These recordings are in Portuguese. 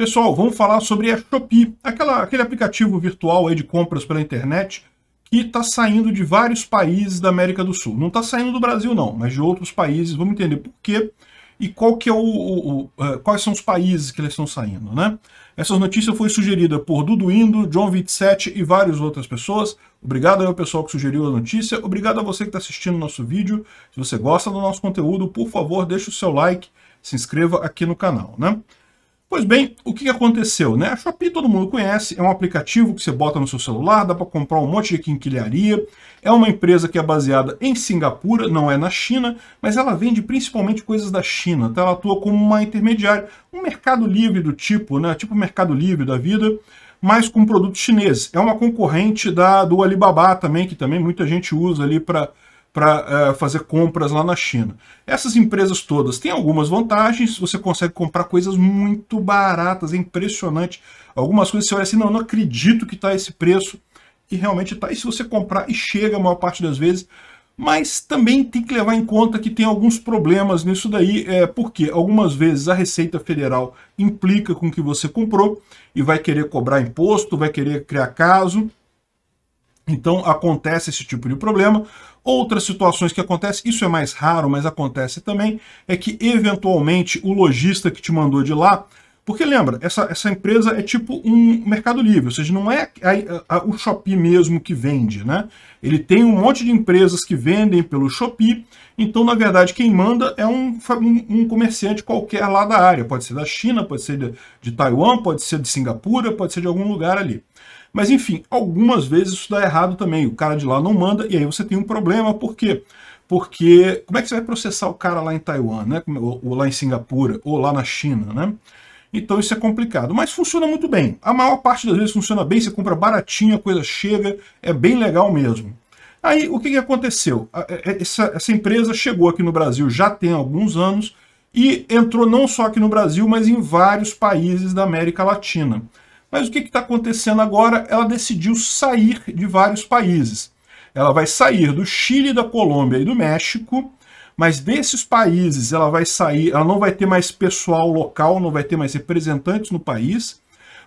Pessoal, vamos falar sobre a Shopee, aquela, aquele aplicativo virtual de compras pela internet que está saindo de vários países da América do Sul. Não está saindo do Brasil não, mas de outros países. Vamos entender por quê e qual que é o, o, o, é, quais são os países que eles estão saindo, né? Essa notícia foi sugerida por Dudu Indo, John 27 e várias outras pessoas. Obrigado ao pessoal que sugeriu a notícia. Obrigado a você que está assistindo o nosso vídeo. Se você gosta do nosso conteúdo, por favor, deixe o seu like, se inscreva aqui no canal, né? Pois bem, o que aconteceu? Né? A Shopee todo mundo conhece, é um aplicativo que você bota no seu celular, dá para comprar um monte de quinquilharia, é uma empresa que é baseada em Singapura, não é na China, mas ela vende principalmente coisas da China, tá? ela atua como uma intermediária, um mercado livre do tipo, né? tipo mercado livre da vida, mas com produtos chineses. É uma concorrente da, do Alibaba também, que também muita gente usa ali para para é, fazer compras lá na China. Essas empresas todas têm algumas vantagens, você consegue comprar coisas muito baratas, é impressionante. Algumas coisas você olha assim, não, não acredito que está esse preço, e realmente está. E se você comprar, e chega a maior parte das vezes, mas também tem que levar em conta que tem alguns problemas nisso daí, é, porque algumas vezes a Receita Federal implica com o que você comprou e vai querer cobrar imposto, vai querer criar caso, então acontece esse tipo de problema. Outras situações que acontecem, isso é mais raro, mas acontece também, é que eventualmente o lojista que te mandou de lá porque lembra, essa, essa empresa é tipo um mercado livre, ou seja, não é a, a, o Shopee mesmo que vende, né? Ele tem um monte de empresas que vendem pelo Shopee, então, na verdade, quem manda é um, um, um comerciante qualquer lá da área. Pode ser da China, pode ser de, de Taiwan, pode ser de Singapura, pode ser de algum lugar ali. Mas, enfim, algumas vezes isso dá errado também. O cara de lá não manda e aí você tem um problema, por quê? Porque como é que você vai processar o cara lá em Taiwan, né? Ou, ou lá em Singapura, ou lá na China, né? Então isso é complicado, mas funciona muito bem. A maior parte das vezes funciona bem, você compra baratinho, a coisa chega, é bem legal mesmo. Aí o que, que aconteceu? É, é, essa, essa empresa chegou aqui no Brasil já tem alguns anos e entrou não só aqui no Brasil, mas em vários países da América Latina. Mas o que está acontecendo agora? Ela decidiu sair de vários países. Ela vai sair do Chile, da Colômbia e do México mas desses países ela vai sair, ela não vai ter mais pessoal local, não vai ter mais representantes no país,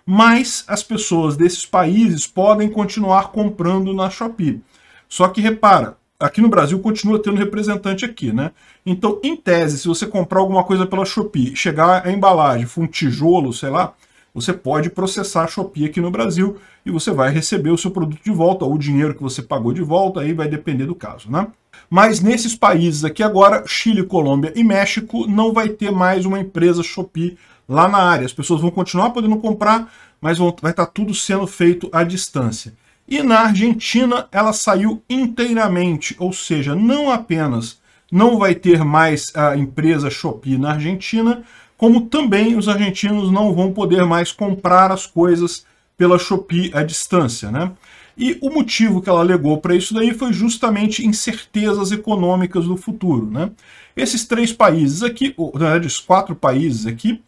mas as pessoas desses países podem continuar comprando na Shopee. Só que repara, aqui no Brasil continua tendo representante aqui, né? Então, em tese, se você comprar alguma coisa pela Shopee, chegar a embalagem, for um tijolo, sei lá, você pode processar a Shopee aqui no Brasil e você vai receber o seu produto de volta, ou o dinheiro que você pagou de volta, aí vai depender do caso, né? Mas nesses países aqui agora, Chile, Colômbia e México, não vai ter mais uma empresa Shopee lá na área. As pessoas vão continuar podendo comprar, mas vão, vai estar tá tudo sendo feito à distância. E na Argentina ela saiu inteiramente, ou seja, não apenas não vai ter mais a empresa Shopee na Argentina, como também os argentinos não vão poder mais comprar as coisas pela Shopee à distância, né? E o motivo que ela alegou para isso daí foi justamente incertezas econômicas do futuro, né? Esses três países aqui, ou, na verdade, os quatro países aqui,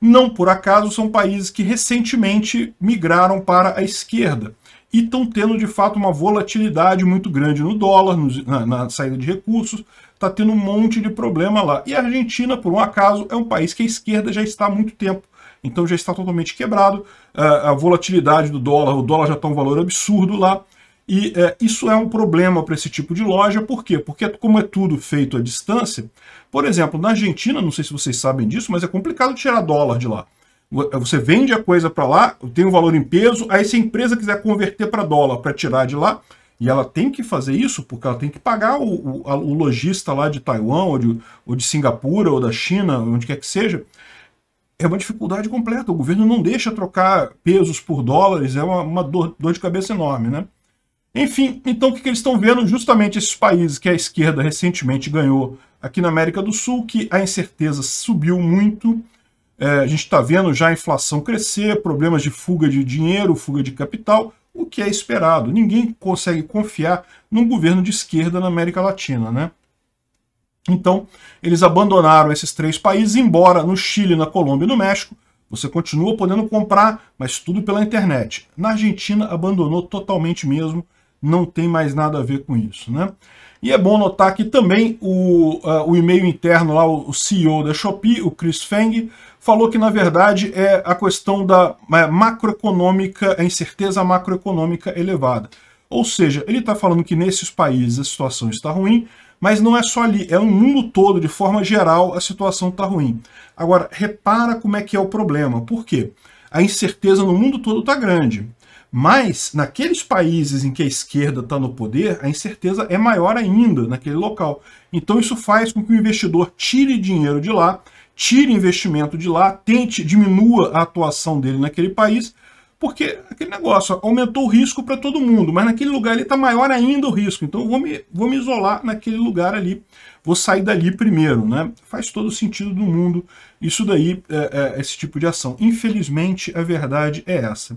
não por acaso são países que recentemente migraram para a esquerda e estão tendo de fato uma volatilidade muito grande no dólar, no, na, na saída de recursos, está tendo um monte de problema lá. E a Argentina, por um acaso, é um país que a esquerda já está há muito tempo. Então já está totalmente quebrado, é, a volatilidade do dólar, o dólar já está um valor absurdo lá. E é, isso é um problema para esse tipo de loja, por quê? Porque como é tudo feito à distância, por exemplo, na Argentina, não sei se vocês sabem disso, mas é complicado tirar dólar de lá. Você vende a coisa para lá, tem um valor em peso, aí se a empresa quiser converter para dólar para tirar de lá, e ela tem que fazer isso porque ela tem que pagar o, o, o lojista lá de Taiwan, ou de, ou de Singapura, ou da China, onde quer que seja. É uma dificuldade completa. O governo não deixa trocar pesos por dólares, é uma, uma dor, dor de cabeça enorme, né? Enfim, então o que, que eles estão vendo? Justamente esses países que a esquerda recentemente ganhou aqui na América do Sul, que a incerteza subiu muito, é, a gente está vendo já a inflação crescer, problemas de fuga de dinheiro, fuga de capital, o que é esperado. Ninguém consegue confiar num governo de esquerda na América Latina, né? Então, eles abandonaram esses três países, embora no Chile, na Colômbia e no México você continua podendo comprar, mas tudo pela internet. Na Argentina, abandonou totalmente mesmo não tem mais nada a ver com isso. Né? E é bom notar que também o, uh, o e-mail interno lá, o CEO da Shopee, o Chris Feng, falou que na verdade é a questão da é, macroeconômica, a incerteza macroeconômica elevada. Ou seja, ele está falando que nesses países a situação está ruim, mas não é só ali, é no mundo todo, de forma geral, a situação está ruim. Agora, repara como é que é o problema. Por quê? A incerteza no mundo todo está grande. Mas, naqueles países em que a esquerda está no poder, a incerteza é maior ainda naquele local. Então, isso faz com que o investidor tire dinheiro de lá, tire investimento de lá, tente, diminua a atuação dele naquele país, porque aquele negócio aumentou o risco para todo mundo, mas naquele lugar ele está maior ainda o risco, então eu vou me, vou me isolar naquele lugar ali, vou sair dali primeiro, né? Faz todo o sentido do mundo isso daí, é, é, esse tipo de ação. Infelizmente, a verdade é essa.